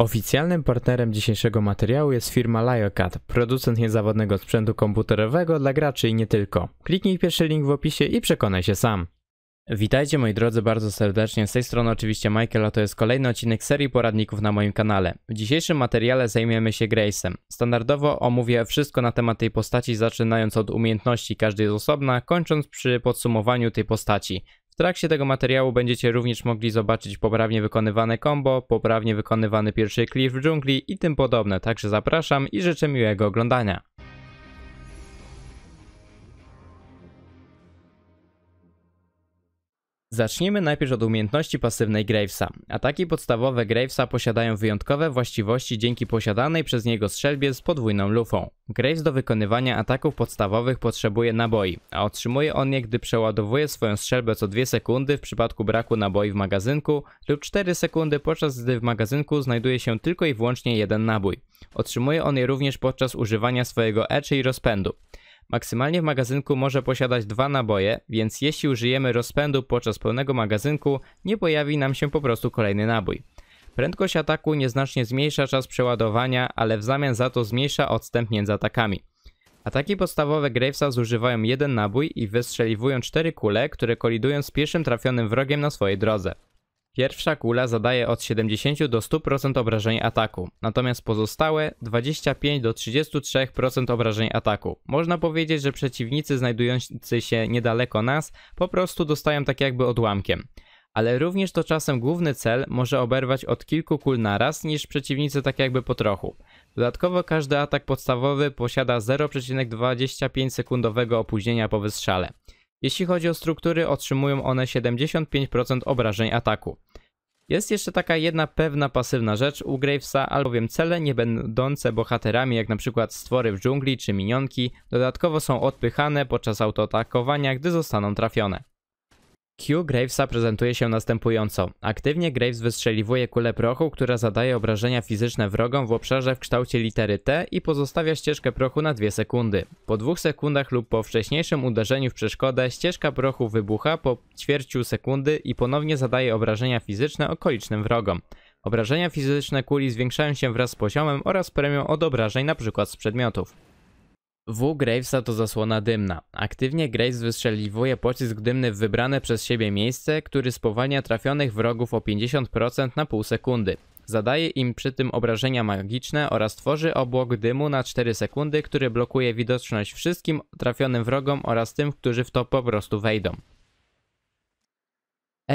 Oficjalnym partnerem dzisiejszego materiału jest firma Liocat, producent niezawodnego sprzętu komputerowego dla graczy i nie tylko. Kliknij pierwszy link w opisie i przekonaj się sam. Witajcie moi drodzy bardzo serdecznie, z tej strony oczywiście Michael, a to jest kolejny odcinek serii poradników na moim kanale. W dzisiejszym materiale zajmiemy się Grace'em. Standardowo omówię wszystko na temat tej postaci, zaczynając od umiejętności każdej z osobna, kończąc przy podsumowaniu tej postaci trakcie tego materiału będziecie również mogli zobaczyć poprawnie wykonywane combo, poprawnie wykonywany pierwszy klif w dżungli i tym podobne, także zapraszam i życzę miłego oglądania. Zacznijmy najpierw od umiejętności pasywnej Gravesa. Ataki podstawowe Gravesa posiadają wyjątkowe właściwości dzięki posiadanej przez niego strzelbie z podwójną lufą. Graves do wykonywania ataków podstawowych potrzebuje naboi, a otrzymuje on je gdy przeładowuje swoją strzelbę co 2 sekundy w przypadku braku naboi w magazynku lub 4 sekundy podczas gdy w magazynku znajduje się tylko i wyłącznie jeden nabój. Otrzymuje on je również podczas używania swojego eczy i rozpędu. Maksymalnie w magazynku może posiadać dwa naboje, więc jeśli użyjemy rozpędu podczas pełnego magazynku, nie pojawi nam się po prostu kolejny nabój. Prędkość ataku nieznacznie zmniejsza czas przeładowania, ale w zamian za to zmniejsza odstęp między atakami. Ataki podstawowe Gravesa zużywają jeden nabój i wystrzeliwują cztery kule, które kolidują z pierwszym trafionym wrogiem na swojej drodze. Pierwsza kula zadaje od 70 do 100% obrażeń ataku, natomiast pozostałe 25 do 33% obrażeń ataku. Można powiedzieć, że przeciwnicy znajdujący się niedaleko nas po prostu dostają tak jakby odłamkiem. Ale również to czasem główny cel może oberwać od kilku kul na raz niż przeciwnicy tak jakby po trochu. Dodatkowo każdy atak podstawowy posiada 0,25 sekundowego opóźnienia po wystrzale. Jeśli chodzi o struktury, otrzymują one 75% obrażeń ataku. Jest jeszcze taka jedna pewna pasywna rzecz u Gravesa, albowiem cele nie będące bohaterami, jak np. stwory w dżungli czy minionki, dodatkowo są odpychane podczas autoatakowania, gdy zostaną trafione. Q Gravesa prezentuje się następująco. Aktywnie Graves wystrzeliwuje kulę prochu, która zadaje obrażenia fizyczne wrogom w obszarze w kształcie litery T i pozostawia ścieżkę prochu na 2 sekundy. Po dwóch sekundach lub po wcześniejszym uderzeniu w przeszkodę ścieżka prochu wybucha po ćwierciu sekundy i ponownie zadaje obrażenia fizyczne okolicznym wrogom. Obrażenia fizyczne kuli zwiększają się wraz z poziomem oraz premią od obrażeń np. z przedmiotów. W Gravesa to zasłona dymna. Aktywnie Graves wystrzeliwuje pocisk dymny w wybrane przez siebie miejsce, który spowalnia trafionych wrogów o 50% na pół sekundy. Zadaje im przy tym obrażenia magiczne oraz tworzy obłok dymu na 4 sekundy, który blokuje widoczność wszystkim trafionym wrogom oraz tym, którzy w to po prostu wejdą.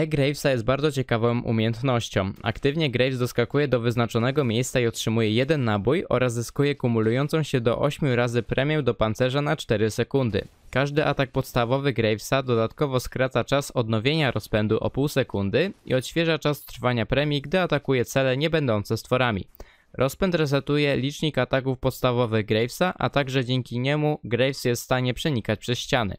E-Gravesa jest bardzo ciekawą umiejętnością. Aktywnie Graves doskakuje do wyznaczonego miejsca i otrzymuje jeden nabój oraz zyskuje kumulującą się do 8 razy premię do pancerza na 4 sekundy. Każdy atak podstawowy Gravesa dodatkowo skraca czas odnowienia rozpędu o pół sekundy i odświeża czas trwania premii, gdy atakuje cele nie będące stworami. Rozpęd resetuje licznik ataków podstawowych Gravesa, a także dzięki niemu Graves jest w stanie przenikać przez ściany.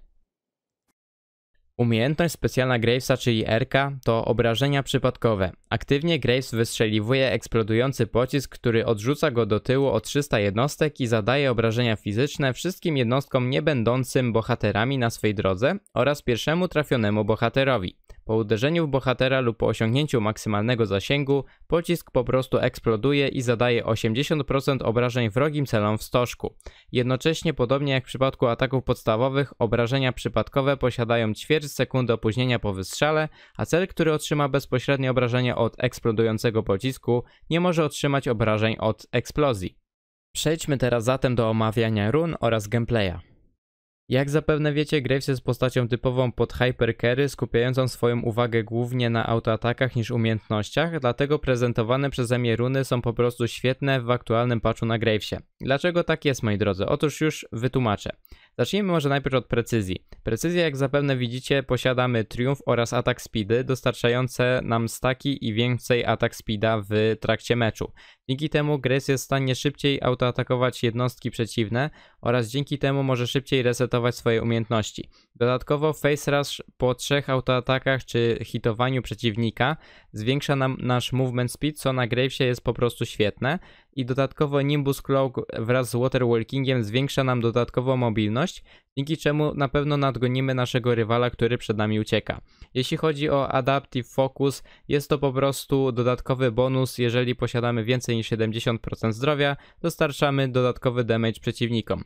Umiejętność specjalna Gravesa, czyli RK, to obrażenia przypadkowe. Aktywnie Graves wystrzeliwuje eksplodujący pocisk, który odrzuca go do tyłu o 300 jednostek i zadaje obrażenia fizyczne wszystkim jednostkom niebędącym bohaterami na swej drodze oraz pierwszemu trafionemu bohaterowi. Po uderzeniu w bohatera lub po osiągnięciu maksymalnego zasięgu, pocisk po prostu eksploduje i zadaje 80% obrażeń wrogim celom w stożku. Jednocześnie, podobnie jak w przypadku ataków podstawowych, obrażenia przypadkowe posiadają ćwierć sekundy opóźnienia po wystrzale, a cel, który otrzyma bezpośrednie obrażenia od eksplodującego pocisku, nie może otrzymać obrażeń od eksplozji. Przejdźmy teraz zatem do omawiania run oraz gameplaya. Jak zapewne wiecie, Graves jest postacią typową pod Carry, skupiającą swoją uwagę głównie na autoatakach niż umiejętnościach, dlatego prezentowane przeze mnie runy są po prostu świetne w aktualnym patchu na Gravesie. Dlaczego tak jest, moi drodzy? Otóż już wytłumaczę. Zacznijmy może najpierw od precyzji. Precyzję, jak zapewne widzicie, posiadamy Triumph oraz atak speedy, dostarczające nam staki i więcej atak speeda w trakcie meczu. Dzięki temu Gres jest w stanie szybciej autoatakować jednostki przeciwne oraz dzięki temu może szybciej resetować swoje umiejętności. Dodatkowo Face Rush po trzech autoatakach czy hitowaniu przeciwnika zwiększa nam nasz movement speed, co na Gravesie jest po prostu świetne i dodatkowo Nimbus Cloak wraz z Waterwalkingiem zwiększa nam dodatkowo mobilność, dzięki czemu na pewno nadgonimy naszego rywala, który przed nami ucieka. Jeśli chodzi o Adaptive Focus, jest to po prostu dodatkowy bonus, jeżeli posiadamy więcej niż 70% zdrowia, dostarczamy dodatkowy damage przeciwnikom.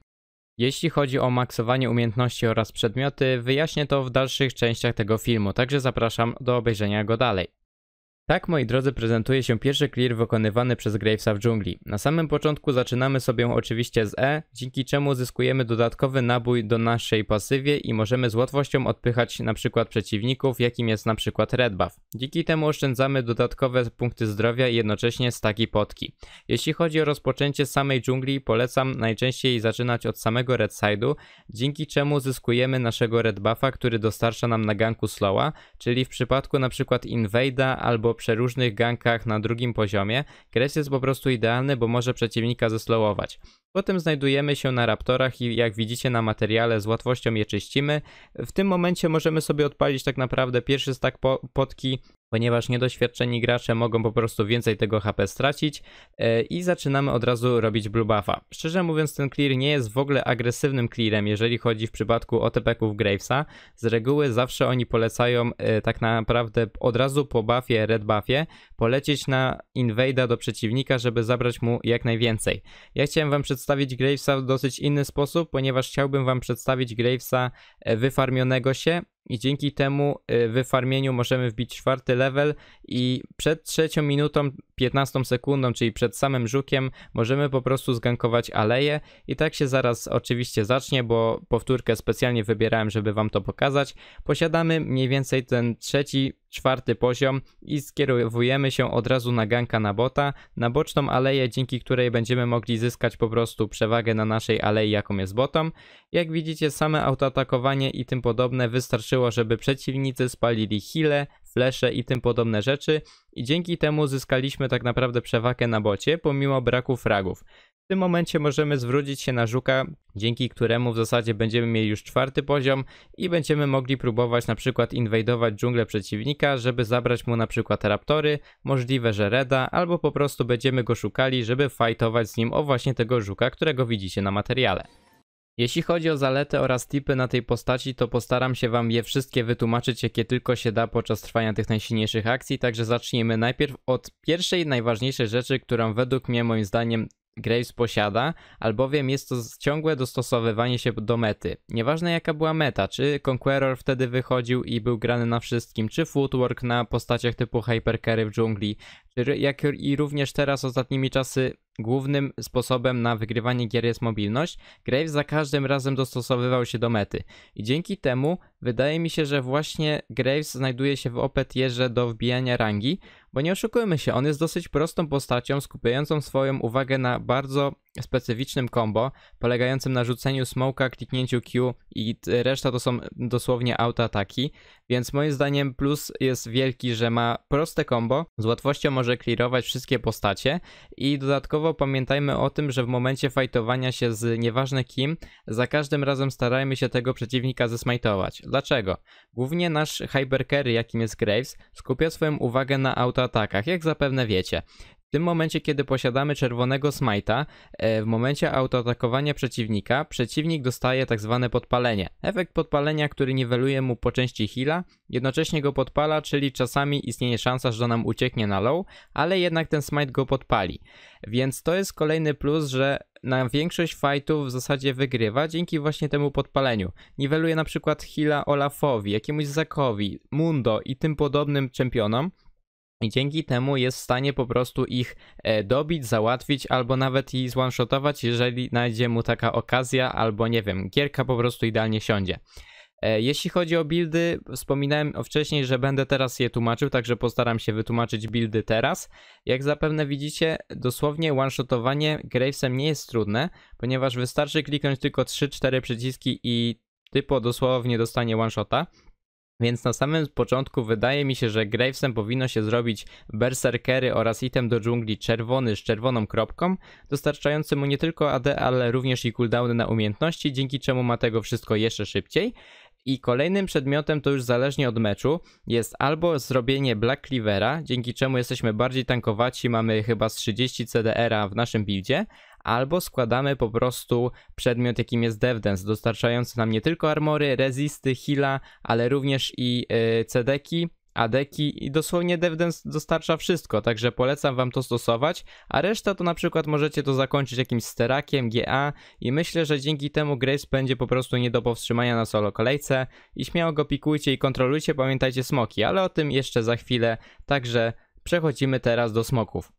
Jeśli chodzi o maksowanie umiejętności oraz przedmioty, wyjaśnię to w dalszych częściach tego filmu, także zapraszam do obejrzenia go dalej. Tak, moi drodzy, prezentuje się pierwszy clear wykonywany przez Gravesa w dżungli. Na samym początku zaczynamy sobie oczywiście z E, dzięki czemu zyskujemy dodatkowy nabój do naszej pasywie i możemy z łatwością odpychać na przykład przeciwników, jakim jest na przykład red buff. Dzięki temu oszczędzamy dodatkowe punkty zdrowia i jednocześnie staki potki. Jeśli chodzi o rozpoczęcie samej dżungli, polecam najczęściej zaczynać od samego red side'u, dzięki czemu zyskujemy naszego red buffa, który dostarcza nam na ganku slowa, czyli w przypadku na przykład invada albo przeróżnych gankach na drugim poziomie. Kres jest po prostu idealny, bo może przeciwnika zeslowować. Potem znajdujemy się na raptorach i jak widzicie na materiale z łatwością je czyścimy. W tym momencie możemy sobie odpalić tak naprawdę pierwszy stack po potki, ponieważ niedoświadczeni gracze mogą po prostu więcej tego HP stracić yy, i zaczynamy od razu robić blue buffa. Szczerze mówiąc ten clear nie jest w ogóle agresywnym clearem, jeżeli chodzi w przypadku OTP-ków Gravesa. Z reguły zawsze oni polecają yy, tak naprawdę od razu po buffie, red buffie, polecieć na invada do przeciwnika, żeby zabrać mu jak najwięcej. Ja chciałem wam przedstawić przedstawić Gravesa w dosyć inny sposób, ponieważ chciałbym wam przedstawić Gravesa e, wyfarmionego się i dzięki temu y, farmieniu możemy wbić czwarty level i przed trzecią minutą 15 sekundą, czyli przed samym żukiem możemy po prostu zgankować aleję i tak się zaraz oczywiście zacznie, bo powtórkę specjalnie wybierałem, żeby wam to pokazać. Posiadamy mniej więcej ten trzeci, czwarty poziom i skierowujemy się od razu na ganka na bota, na boczną aleję, dzięki której będziemy mogli zyskać po prostu przewagę na naszej alei, jaką jest botą. Jak widzicie same autoatakowanie i tym podobne wystarczy wystarczyło, żeby przeciwnicy spalili hile, flesze i tym podobne rzeczy i dzięki temu zyskaliśmy tak naprawdę przewagę na bocie pomimo braku fragów. W tym momencie możemy zwrócić się na żuka, dzięki któremu w zasadzie będziemy mieli już czwarty poziom i będziemy mogli próbować na przykład inwajdować dżunglę przeciwnika, żeby zabrać mu na przykład raptory, możliwe, że reda, albo po prostu będziemy go szukali, żeby fajtować z nim o właśnie tego żuka, którego widzicie na materiale. Jeśli chodzi o zalety oraz tipy na tej postaci, to postaram się wam je wszystkie wytłumaczyć, jakie tylko się da podczas trwania tych najsilniejszych akcji, także zacznijmy najpierw od pierwszej, najważniejszej rzeczy, którą według mnie, moim zdaniem, Graves posiada, albowiem jest to ciągłe dostosowywanie się do mety. Nieważne jaka była meta, czy Conqueror wtedy wychodził i był grany na wszystkim, czy Footwork na postaciach typu Hypercarry w dżungli, czy jak i również teraz ostatnimi czasy Głównym sposobem na wygrywanie gier jest mobilność, Graves za każdym razem dostosowywał się do mety. I dzięki temu wydaje mi się, że właśnie Graves znajduje się w opetierze do wbijania rangi, bo nie oszukujmy się, on jest dosyć prostą postacią, skupiającą swoją uwagę na bardzo specyficznym combo polegającym na rzuceniu smoka, kliknięciu Q i reszta to są dosłownie autoataki, więc moim zdaniem plus jest wielki, że ma proste combo, z łatwością może clearować wszystkie postacie i dodatkowo pamiętajmy o tym, że w momencie fajtowania się z nieważne kim, za każdym razem starajmy się tego przeciwnika zesmajtować. Dlaczego? Głównie nasz hypercarry, jakim jest Graves, skupia swoją uwagę na autoatakach, jak zapewne wiecie. W tym momencie, kiedy posiadamy czerwonego smajta, e, w momencie autoatakowania przeciwnika, przeciwnik dostaje tak zwane podpalenie. Efekt podpalenia, który niweluje mu po części heala, jednocześnie go podpala, czyli czasami istnieje szansa, że nam ucieknie na low, ale jednak ten smite go podpali. Więc to jest kolejny plus, że na większość fightów w zasadzie wygrywa dzięki właśnie temu podpaleniu. Niweluje na przykład Hila Olafowi, jakiemuś Zakowi, Mundo i tym podobnym czempionom, i dzięki temu jest w stanie po prostu ich e, dobić, załatwić albo nawet i one-shotować, jeżeli znajdzie mu taka okazja, albo nie wiem, gierka po prostu idealnie siądzie. E, jeśli chodzi o buildy, wspominałem wcześniej, że będę teraz je tłumaczył, także postaram się wytłumaczyć buildy teraz. Jak zapewne widzicie, dosłownie one-shotowanie Gravesem nie jest trudne, ponieważ wystarczy kliknąć tylko 3-4 przyciski i typo dosłownie dostanie one-shota. Więc na samym początku wydaje mi się, że Gravesem powinno się zrobić berserkery oraz item do dżungli czerwony z czerwoną kropką, dostarczający mu nie tylko AD, ale również i cooldowny na umiejętności, dzięki czemu ma tego wszystko jeszcze szybciej. I kolejnym przedmiotem to już zależnie od meczu jest albo zrobienie Black Cleavera, dzięki czemu jesteśmy bardziej tankowaci, mamy chyba z 30 CDR-a w naszym buildzie, albo składamy po prostu przedmiot, jakim jest DevDance, dostarczający nam nie tylko armory, resisty, heala, ale również i yy, cedeki, adeki i dosłownie DevDance dostarcza wszystko, także polecam wam to stosować, a reszta to na przykład możecie to zakończyć jakimś sterakiem, GA i myślę, że dzięki temu Grace będzie po prostu nie do powstrzymania na solo kolejce i śmiało go pikujcie i kontrolujcie, pamiętajcie smoki, ale o tym jeszcze za chwilę, także przechodzimy teraz do smoków.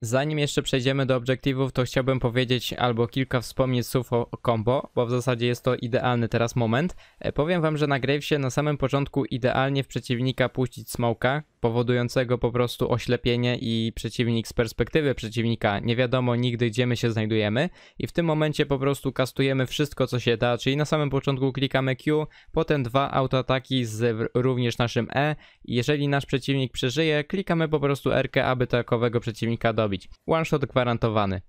Zanim jeszcze przejdziemy do obiektywów, to chciałbym powiedzieć albo kilka wspomnieć słów o combo, bo w zasadzie jest to idealny teraz moment. E, powiem wam, że na się na samym początku idealnie w przeciwnika puścić smoka, powodującego po prostu oślepienie i przeciwnik z perspektywy przeciwnika nie wiadomo nigdy gdzie my się znajdujemy i w tym momencie po prostu kastujemy wszystko co się da, czyli na samym początku klikamy Q, potem dwa autoataki z również naszym E. Jeżeli nasz przeciwnik przeżyje, klikamy po prostu RK, aby takowego przeciwnika do zrobić. One shot gwarantowany.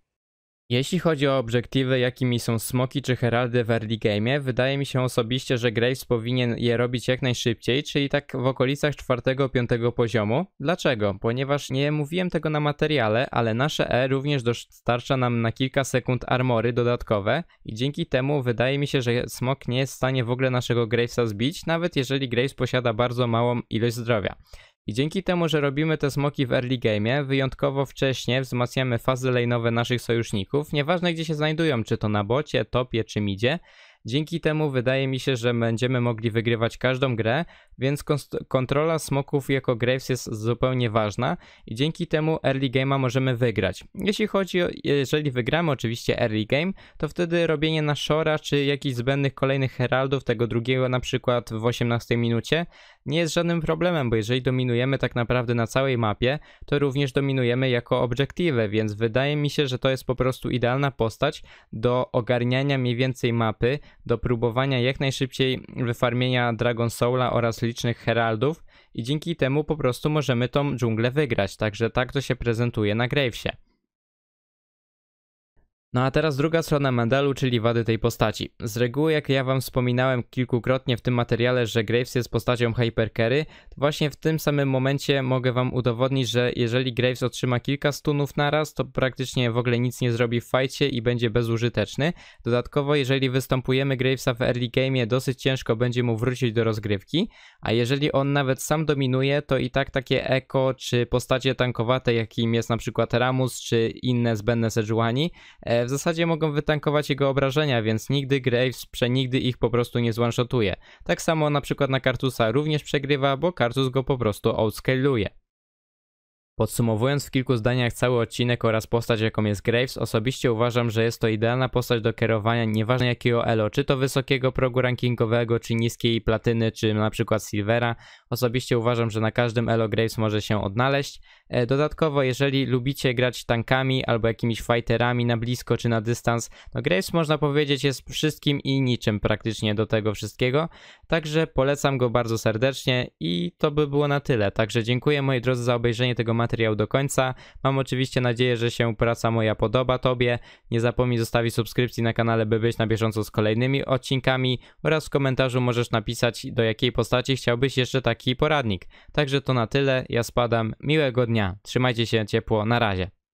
Jeśli chodzi o obiektywy, jakimi są smoki czy heraldy w early game, wydaje mi się osobiście, że Graves powinien je robić jak najszybciej, czyli tak w okolicach 4-5 poziomu. Dlaczego? Ponieważ nie mówiłem tego na materiale, ale nasze E również dostarcza nam na kilka sekund armory dodatkowe i dzięki temu wydaje mi się, że smok nie jest w stanie w ogóle naszego Gravesa zbić, nawet jeżeli Graves posiada bardzo małą ilość zdrowia. I dzięki temu, że robimy te smoki w early game'ie, wyjątkowo wcześnie wzmacniamy fazy lane'owe naszych sojuszników, nieważne gdzie się znajdują, czy to na bocie, topie, czy midzie. Dzięki temu wydaje mi się, że będziemy mogli wygrywać każdą grę, więc kontrola smoków jako Graves jest zupełnie ważna i dzięki temu early game'a możemy wygrać. Jeśli chodzi o, jeżeli wygramy oczywiście early game, to wtedy robienie na Shora czy jakichś zbędnych kolejnych heraldów, tego drugiego na przykład w 18 minucie, nie jest żadnym problemem, bo jeżeli dominujemy tak naprawdę na całej mapie, to również dominujemy jako obiektywy, więc wydaje mi się, że to jest po prostu idealna postać do ogarniania mniej więcej mapy, do próbowania jak najszybciej wyfarmienia Dragon Soula oraz licznych heraldów i dzięki temu po prostu możemy tą dżunglę wygrać, także tak to się prezentuje na Gravesie. No a teraz druga strona medalu, czyli wady tej postaci. Z reguły, jak ja wam wspominałem kilkukrotnie w tym materiale, że Graves jest postacią Hypercarry, to właśnie w tym samym momencie mogę wam udowodnić, że jeżeli Graves otrzyma kilka stunów naraz, to praktycznie w ogóle nic nie zrobi w fajcie i będzie bezużyteczny. Dodatkowo, jeżeli występujemy Gravesa w early game, dosyć ciężko będzie mu wrócić do rozgrywki, a jeżeli on nawet sam dominuje, to i tak takie eko czy postacie tankowate, jakim jest na przykład Ramus czy inne zbędne Sejuani, e, w zasadzie mogą wytankować jego obrażenia, więc nigdy Graves przenigdy ich po prostu nie zwanshotuje. Tak samo na przykład na Kartusa również przegrywa, bo Kartus go po prostu outscaluje. Podsumowując w kilku zdaniach cały odcinek oraz postać jaką jest Graves, osobiście uważam, że jest to idealna postać do kierowania nieważne jakiego elo, czy to wysokiego progu rankingowego, czy niskiej platyny, czy na przykład silvera. Osobiście uważam, że na każdym elo Graves może się odnaleźć. E, dodatkowo, jeżeli lubicie grać tankami albo jakimiś fighterami na blisko czy na dystans, no Graves można powiedzieć jest wszystkim i niczym praktycznie do tego wszystkiego. Także polecam go bardzo serdecznie i to by było na tyle. Także dziękuję moi drodzy za obejrzenie tego materiału materiał do końca. Mam oczywiście nadzieję, że się praca moja podoba Tobie. Nie zapomnij zostawić subskrypcji na kanale, by być na bieżąco z kolejnymi odcinkami oraz w komentarzu możesz napisać, do jakiej postaci chciałbyś jeszcze taki poradnik. Także to na tyle, ja spadam. Miłego dnia, trzymajcie się ciepło, na razie.